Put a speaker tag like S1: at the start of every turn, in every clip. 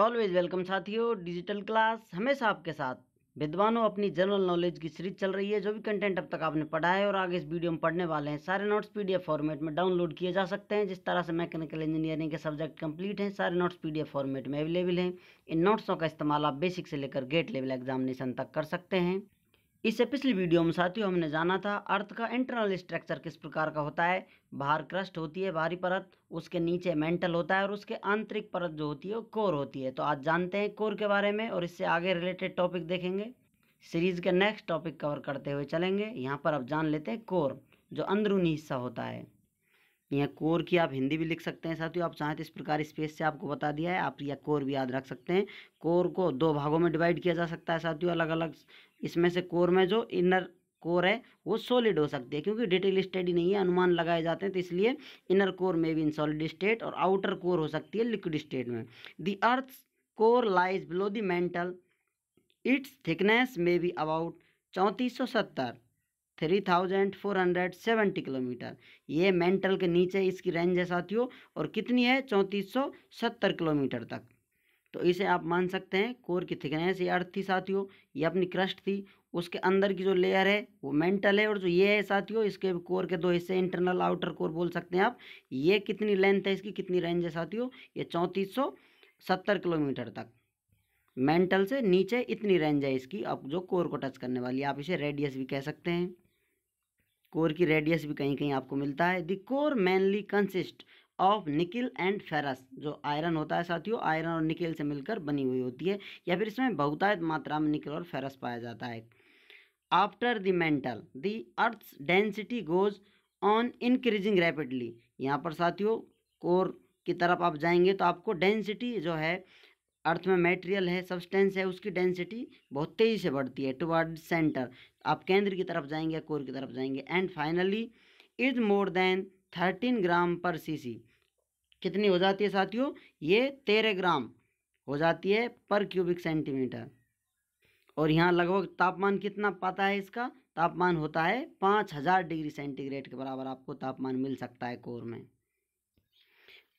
S1: Always welcome साथियों digital class हमेशा आपके साथ विद्वानों अपनी जनरल नॉलेज की सीरीज चल रही है जो भी कंटेंट अब तक आपने पढ़ा है और आगे इस वीडियो में पढ़ने वाले हैं सारे नोट्स पीडीएफ फॉर्मेट में डाउनलोड किए जा सकते हैं जिस तरह से मैकेनिकल इंजीनियरिंग के सब्जेक्ट कंप्लीट हैं सारे नोट्स पीडीएफ फॉर्मेट में अवेलेबल हैं इन नोट्सों का इस्तेमाल आप बेसिक से लेकर गेट लेवल एग्जामिनेशन तक कर सकते हैं इससे पिछली वीडियो में साथियों हमने जाना था अर्थ का इंटरनल स्ट्रक्चर किस प्रकार का होता है बाहर क्रस्ट होती है बाहरी परत उसके नीचे मेंटल होता है और उसके आंतरिक परत जो होती है वो कोर होती है तो आज जानते हैं कोर के बारे में और इससे आगे रिलेटेड टॉपिक देखेंगे सीरीज के नेक्स्ट टॉपिक कवर करते हुए चलेंगे यहाँ पर अब जान लेते हैं कोर जो अंदरूनी हिस्सा होता है यह कोर की आप हिंदी भी लिख सकते हैं साथियों आप चाहें तो इस प्रकार स्पेस से आपको बता दिया है आप यह कोर भी याद रख सकते हैं कोर को दो भागों में डिवाइड किया जा सकता है साथियों अलग अलग इसमें से कोर में जो इनर कोर है वो सॉलिड हो सकती है क्योंकि डिटेल स्टडी नहीं है अनुमान लगाए जाते हैं तो इसलिए इनर कोर में भी इन सॉलिड स्टेट और आउटर कोर हो सकती है लिक्विड स्टेट में the earth core lies below the mantle its thickness में बी अबाउट चौंतीस सौ सत्तर three thousand four hundred seventy kilometre ये मेंटल के नीचे इसकी रेंज है साथियों और कितनी है चौंतीस सौ सत्तर किलोमीटर तक तो इसे आप मान सकते हैं कोर की थिकनेस ये अर्थ थी साथियों ये अपनी क्रस्ट थी उसके अंदर की जो लेयर है वो मेंटल है और जो ये है साथियों इसके कोर के दो हिस्से इंटरनल आउटर कोर बोल सकते हैं आप ये कितनी लेंथ है इसकी कितनी रेंज है साथियों ये चौंतीस सौ सत्तर किलोमीटर तक मेंटल से नीचे इतनी रेंज है इसकी अब जो कोर को टच करने वाली आप इसे रेडियस भी कह सकते हैं कोर की रेडियस भी कहीं कहीं आपको मिलता है the core mainly consist of nickel and ferrous जो आयरन होता है साथियों आयरन और निकिल से मिलकर बनी हुई होती है या फिर इसमें बहुतायत मात्रा में निकिल और फेरस पाया जाता है after the mantle the earth density goes on increasing rapidly यहाँ पर साथियों कोर की तरफ आप जाएंगे तो आपको डेंसिटी जो है अर्थ में मेटेरियल है सब्सटेंस है उसकी डेंसिटी बहुत तेज़ी से बढ़ती है टुवर्ड सेंटर आप केंद्र की तरफ जाएंगे या कोर की तरफ जाएंगे and finally is more than thirteen gram per CC कितनी हो जाती है साथियों ये तेरह ग्राम हो जाती है पर क्यूबिक सेंटीमीटर और यहाँ लगभग तापमान कितना पाता है इसका तापमान होता है पाँच हज़ार डिग्री सेंटीग्रेड के बराबर आपको तापमान मिल सकता है कोर में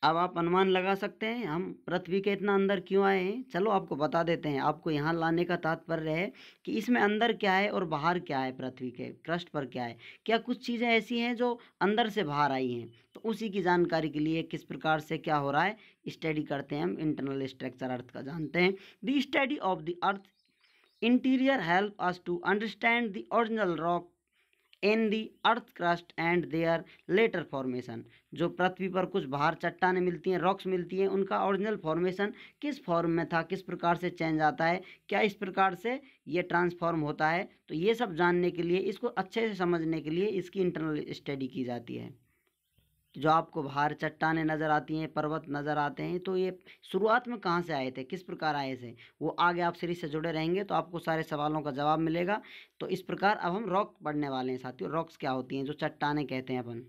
S1: अब आप अनुमान लगा सकते हैं हम पृथ्वी के इतना अंदर क्यों आए हैं चलो आपको बता देते हैं आपको यहाँ लाने का तात्पर्य है कि इसमें अंदर क्या है और बाहर क्या है पृथ्वी के क्रस्ट पर क्या है क्या कुछ चीज़ें ऐसी हैं जो अंदर से बाहर आई हैं तो उसी की जानकारी के लिए किस प्रकार से क्या हो रहा है स्टडी करते हैं हम इंटरनल स्ट्रक्चर अर्थ का जानते हैं the study of the earth interior help us to understand the original rock in the earth crust and their later formation जो पृथ्वी पर कुछ बाहर चट्टाने मिलती हैं रॉक्स मिलती हैं उनका ओरिजिनल फॉर्मेशन किस फॉर्म में था किस प्रकार से चेंज आता है क्या इस प्रकार से ये ट्रांसफॉर्म होता है तो ये सब जानने के लिए इसको अच्छे से समझने के लिए इसकी इंटरनल स्टडी की जाती है जो आपको बाहर चट्टानें नज़र आती हैं पर्वत नज़र आते हैं तो ये शुरुआत में कहाँ से आए थे किस प्रकार आए थे वो आगे आप सीरीज से जुड़े रहेंगे तो आपको सारे सवालों का जवाब मिलेगा तो इस प्रकार अब हम रॉक पढ़ने वाले हैं साथियों रॉक्स क्या होती हैं जो चट्टाने कहते हैं अपन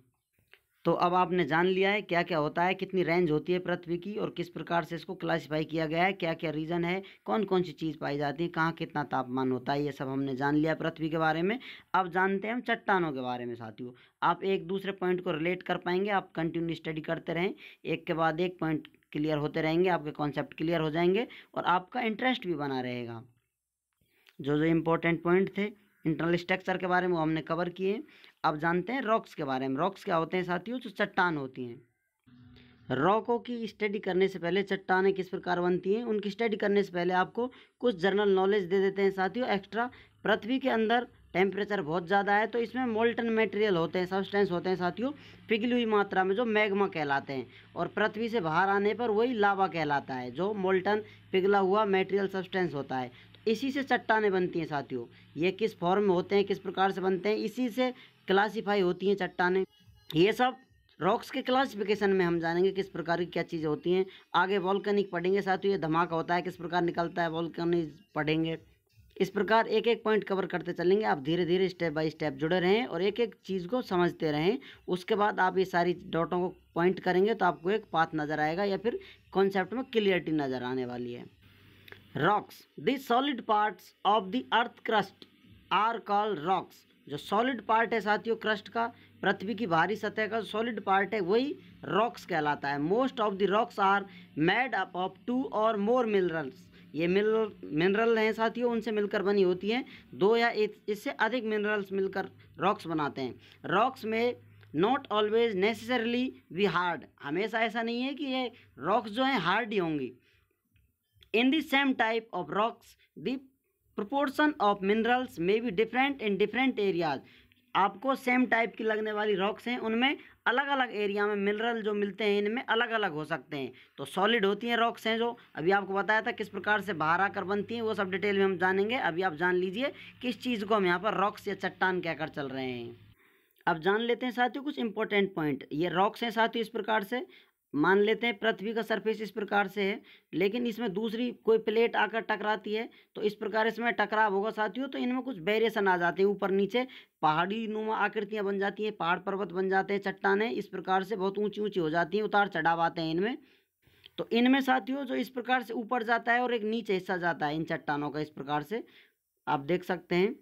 S1: तो अब आपने जान लिया है क्या क्या होता है कितनी रेंज होती है पृथ्वी की और किस प्रकार से इसको क्लासीफाई किया गया है क्या क्या रीज़न है कौन कौन सी चीज़ पाई जाती है कहाँ कितना तापमान होता है ये सब हमने जान लिया पृथ्वी के बारे में अब जानते हैं हम चट्टानों के बारे में साथियों आप एक दूसरे पॉइंट को रिलेट कर पाएंगे आप कंटिन्यू स्टडी करते रहें एक के बाद एक पॉइंट क्लियर होते रहेंगे आपके कॉन्सेप्ट क्लियर हो जाएंगे और आपका इंटरेस्ट भी बना रहेगा जो जो इम्पोर्टेंट पॉइंट थे इंटरनल स्ट्रक्चर के बारे में वो हमने कवर किए अब जानते हैं रॉक्स के बारे में रॉक्स क्या होते हैं साथियों जो चट्टान होती हैं रॉकों की स्टडी करने से पहले चट्टानें किस प्रकार बनती हैं उनकी स्टडी करने से पहले आपको कुछ जनरल नॉलेज दे देते हैं साथियों एक्स्ट्रा पृथ्वी के अंदर टेम्परेचर बहुत ज़्यादा है तो इसमें मोल्टन मटेरियल होते हैं सब्सटेंस होते हैं साथियों पिघली हुई मात्रा में जो मैग्मा कहलाते हैं और पृथ्वी से बाहर आने पर वही लावा कहलाता है जो मोल्टन पिघला हुआ मटेरियल सब्सटेंस होता है इसी से चट्टाने बनती हैं साथियों ये किस फॉर्म में होते हैं किस प्रकार से बनते हैं इसी से क्लासीफाई होती हैं चट्टाने ये सब रॉक्स के क्लासिफिकेशन में हम जानेंगे किस प्रकार की क्या चीज़ें होती हैं आगे वॉल्कनिक पढ़ेंगे साथियों ये धमाका होता है किस प्रकार निकलता है वॉल्कनिक पढ़ेंगे इस प्रकार एक एक पॉइंट कवर करते चलेंगे आप धीरे धीरे स्टेप बाय स्टेप जुड़े रहें और एक एक चीज़ को समझते रहें उसके बाद आप ये सारी डॉटों को पॉइंट करेंगे तो आपको एक पाथ नज़र आएगा या फिर कॉन्सेप्ट में क्लियरिटी नज़र आने वाली है rocks the solid parts of the earth crust are call rocks जो सॉलिड पार्ट है साथियों क्रस्ट का पृथ्वी की भारी सतह का सॉलिड पार्ट है वही रॉक्स कहलाता है most of the rocks are made up of two और मोर मिनरल्स ये मिनरल मिनरल हैं साथियों उनसे मिलकर बनी होती हैं दो या इससे अधिक मिनरल्स मिलकर रॉक्स बनाते हैं रॉक्स में not always necessarily we hard हमेशा ऐसा नहीं है कि ये रॉक्स जो हैं हार्ड ही होंगी In the same type of rocks, the proportion of minerals may be different in different areas. आपको सेम टाइप की लगने वाली रॉक्स हैं उनमें अलग अलग एरिया में मिनरल जो मिलते हैं इनमें अलग अलग हो सकते हैं तो सॉलिड होती हैं रॉक्स हैं जो अभी आपको बताया था किस प्रकार से बाहर आकर बनती हैं वो सब डिटेल में हम जानेंगे अभी आप जान लीजिए किस चीज़ को हम यहाँ पर रॉक्स या चट्टान कहकर चल रहे हैं अब जान लेते हैं साथियों कुछ इंपॉर्टेंट पॉइंट ये रॉक्स हैं साथियों इस प्रकार से मान लेते हैं पृथ्वी का सरफेस इस प्रकार से है लेकिन इसमें दूसरी कोई प्लेट आकर टकराती है तो इस प्रकार इसमें टकराव होगा साथियों तो इनमें कुछ वेरिएशन आ जाते हैं ऊपर नीचे पहाड़ी नुमा आकृतियाँ बन जाती हैं पहाड़ पर्वत बन जाते हैं चट्टाने इस प्रकार से बहुत ऊँची ऊँची हो जाती हैं उतार चढ़ाव आते हैं इनमें तो इनमें साथियों जो इस प्रकार से ऊपर जाता है और एक नीचे हिस्सा जाता है इन चट्टानों का इस प्रकार से आप देख सकते हैं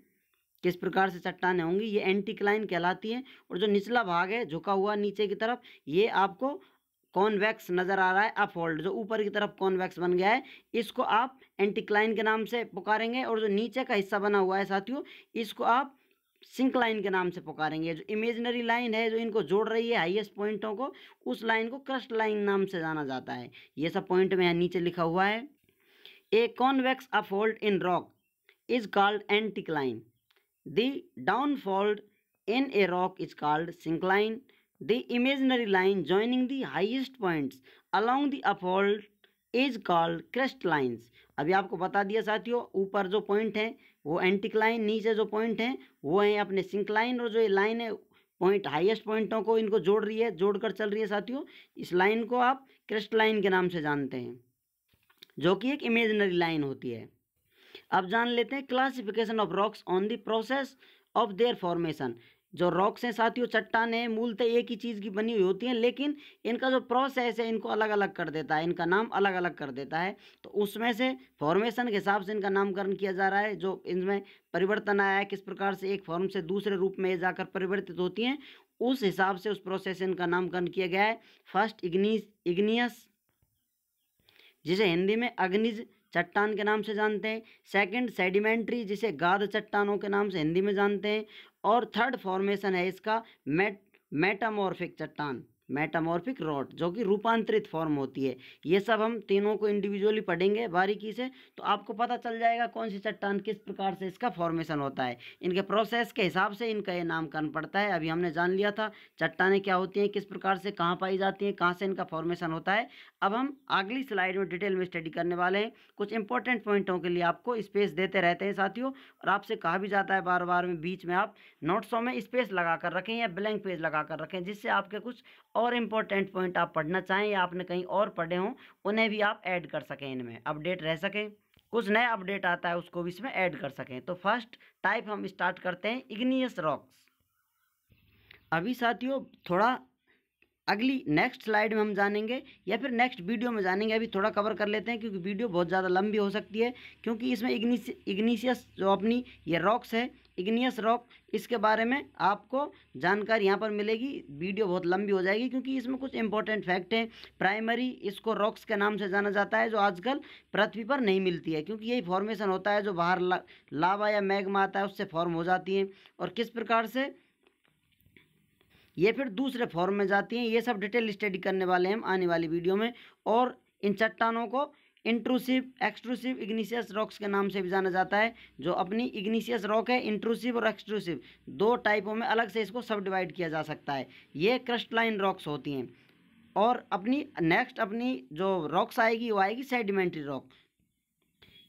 S1: किस प्रकार से चट्टाने होंगी ये एंटीक्लाइन कहलाती हैं और जो निचला भाग है झुका हुआ नीचे की तरफ ये आपको कॉन्वैक्स नज़र आ रहा है अपहोल्ड जो ऊपर की तरफ कॉन्वैक्स बन गया है इसको आप एंटीक्लाइन के नाम से पुकारेंगे और जो नीचे का हिस्सा बना हुआ है साथियों इसको आप सिंक लाइन के नाम से पुकारेंगे जो इमेजनरी लाइन है जो इनको जोड़ रही है हाईएस्ट पॉइंटों को उस लाइन को क्रस्ट लाइन नाम से जाना जाता है ये सब पॉइंट में यहाँ नीचे लिखा हुआ है a convex uphold in rock is called anticline the downfold in a rock is called syncline the imaginary line joining the highest points along the uphold is called crest lines अभी आपको बता दिया साथियों ऊपर जो पॉइंट है वो antique line नीचे जो पॉइंट है वो है अपने सिंक लाइन और जो ये लाइन है पॉइंट हाईएस्ट पॉइंटों को इनको जोड़ रही है जोड़कर चल रही है साथियों इस लाइन को आप क्रेस्ट लाइन के नाम से जानते हैं जो कि एक इमेजनरी लाइन होती है अब जान लेते हैं classification of rocks on the process of their formation जो रॉक्स हैं साथियों चट्टान है मूलतः तो एक ही चीज़ की बनी हुई होती हैं लेकिन इनका जो प्रोसेस है इनको अलग अलग कर देता है इनका नाम अलग अलग कर देता है तो उसमें से फॉर्मेशन के हिसाब से इनका नामकरण किया जा रहा है जो इनमें परिवर्तन आया है किस प्रकार से एक फॉर्म से दूसरे रूप में जाकर परिवर्तित होती हैं उस हिसाब से उस प्रोसेस से इनका नामकरण किया गया है फर्स्ट इग्निस इग्नियस जिसे हिंदी में अग्निज चट्टान के नाम से जानते हैं सेकंड सेडिमेंट्री जिसे गाद चट्टानों के नाम से हिंदी में जानते हैं और थर्ड फॉर्मेशन है इसका मेट मेटामॉर्फिक चट्टान मेटामॉर्फिक रॉड जो कि रूपांतरित फॉर्म होती है ये सब हम तीनों को इंडिविजुअली पढ़ेंगे बारीकी से तो आपको पता चल जाएगा कौन सी चट्टान किस प्रकार से इसका फॉर्मेशन होता है इनके प्रोसेस के हिसाब से इनका ये नामकरण पड़ता है अभी हमने जान लिया था चट्टाने क्या होती हैं किस प्रकार से कहाँ पाई जाती हैं कहाँ से इनका फॉर्मेशन होता है अब हम अगली स्लाइड में डिटेल में स्टडी करने वाले हैं कुछ इंपॉर्टेंट पॉइंटों के लिए आपको स्पेस देते रहते हैं साथियों और आपसे कहा भी जाता है बार बार में बीच में आप नोट्सों में स्पेस लगा कर रखें या ब्लैंक पेज लगा कर रखें जिससे आपके कुछ और इम्पोर्टेंट पॉइंट आप पढ़ना चाहें या आपने कहीं और पढ़े हों उन्हें भी आप ऐड कर सकें इनमें अपडेट रह सकें कुछ नया अपडेट आता है उसको भी इसमें ऐड कर सकें तो फर्स्ट टाइप हम स्टार्ट करते हैं इग्नियस रॉक्स अभी साथियों थोड़ा अगली नेक्स्ट स्लाइड में हम जानेंगे या फिर नेक्स्ट वीडियो में जानेंगे अभी थोड़ा कवर कर लेते हैं क्योंकि वीडियो बहुत ज़्यादा लंबी हो सकती है क्योंकि इसमें इग्नि इग्निशियस जो अपनी ये रॉक्स है इग्नियस रॉक इसके बारे में आपको जानकारी यहाँ पर मिलेगी वीडियो बहुत लंबी हो जाएगी क्योंकि इसमें कुछ इंपॉर्टेंट फैक्ट हैं प्राइमरी इसको रॉक्स के नाम से जाना जाता है जो आजकल पृथ्वी पर नहीं मिलती है क्योंकि यही फॉर्मेशन होता है जो बाहर लावा या मैगमा आता है उससे फॉर्म हो जाती है और किस प्रकार से ये फिर दूसरे फॉर्म में जाती हैं ये सब डिटेल स्टडी करने वाले हैं हम आने वाली वीडियो में और इन चट्टानों को इंट्रूसिव एक्सट्रूसिव इग्निशियस रॉक्स के नाम से भी जाना जाता है जो अपनी इग्निशियस रॉक है इंट्रूसिव और एक्सट्रूसिव दो टाइपों में अलग से इसको सब डिवाइड किया जा सकता है ये क्रस्टलाइन रॉक्स होती हैं और अपनी नेक्स्ट अपनी जो रॉक्स आएगी वो आएगी सेडिमेंट्री रॉक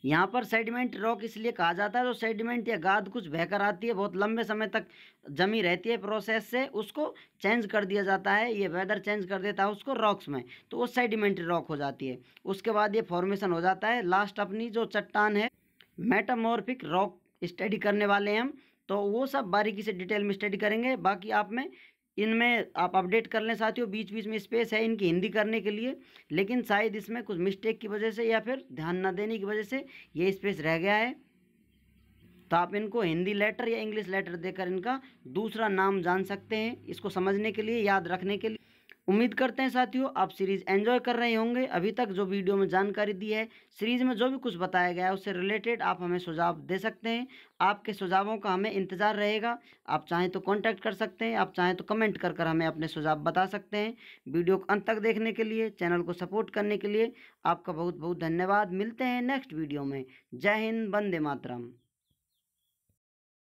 S1: यहाँ पर सेडिमेंट रॉक इसलिए कहा जाता है जो तो सेडिमेंट या गाद कुछ बहकर आती है बहुत लंबे समय तक जमी रहती है प्रोसेस से उसको चेंज कर दिया जाता है ये वेदर चेंज कर देता है उसको रॉक्स में तो वो सेडिमेंट रॉक हो जाती है उसके बाद ये फॉर्मेशन हो जाता है लास्ट अपनी जो चट्टान है मेटामॉर्फिक रॉक स्टडी करने वाले हैं हम तो वो सब बारीकी से डिटेल में स्टडी करेंगे बाकी आप में इनमें आप अपडेट कर लें साथियों बीच बीच में स्पेस है इनकी हिंदी करने के लिए लेकिन शायद इसमें कुछ मिस्टेक की वजह से या फिर ध्यान ना देने की वजह से ये स्पेस रह गया है तो आप इनको हिंदी लेटर या इंग्लिश लेटर देकर इनका दूसरा नाम जान सकते हैं इसको समझने के लिए याद रखने के लिए उम्मीद करते हैं साथियों आप सीरीज़ एंजॉय कर रहे होंगे अभी तक जो वीडियो में जानकारी दी है सीरीज़ में जो भी कुछ बताया गया है उससे रिलेटेड आप हमें सुझाव दे सकते हैं आपके सुझावों का हमें इंतज़ार रहेगा आप चाहें तो कांटेक्ट कर सकते हैं आप चाहें तो कमेंट कर कर हमें अपने सुझाव बता सकते हैं वीडियो को अंत तक देखने के लिए चैनल को सपोर्ट करने के लिए आपका बहुत बहुत धन्यवाद मिलते हैं नेक्स्ट वीडियो में जय हिंद वंदे मातरम